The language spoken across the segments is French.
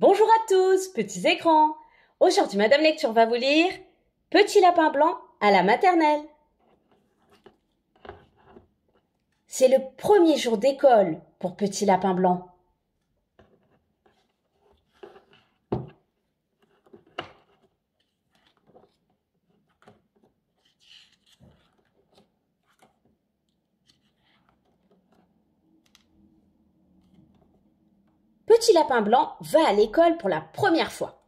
Bonjour à tous, petits écrans Aujourd'hui, Madame Lecture va vous lire Petit lapin blanc à la maternelle. C'est le premier jour d'école pour Petit lapin blanc. Petit Lapin Blanc va à l'école pour la première fois.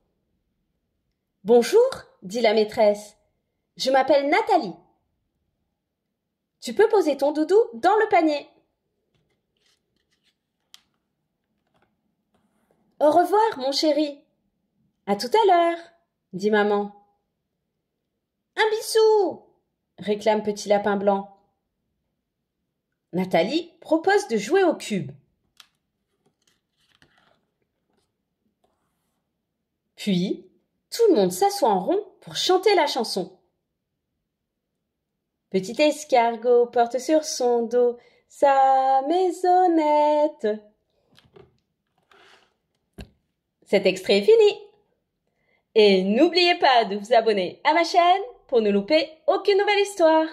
Bonjour, dit la maîtresse. Je m'appelle Nathalie. Tu peux poser ton doudou dans le panier. Au revoir, mon chéri. À tout à l'heure, dit maman. Un bisou, réclame Petit Lapin Blanc. Nathalie propose de jouer au cube. Puis, tout le monde s'assoit en rond pour chanter la chanson. Petit escargot porte sur son dos sa maisonnette. Cet extrait est fini. Et n'oubliez pas de vous abonner à ma chaîne pour ne louper aucune nouvelle histoire.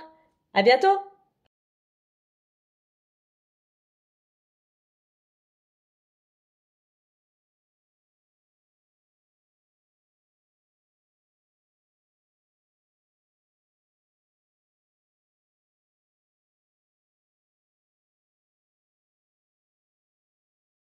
À bientôt!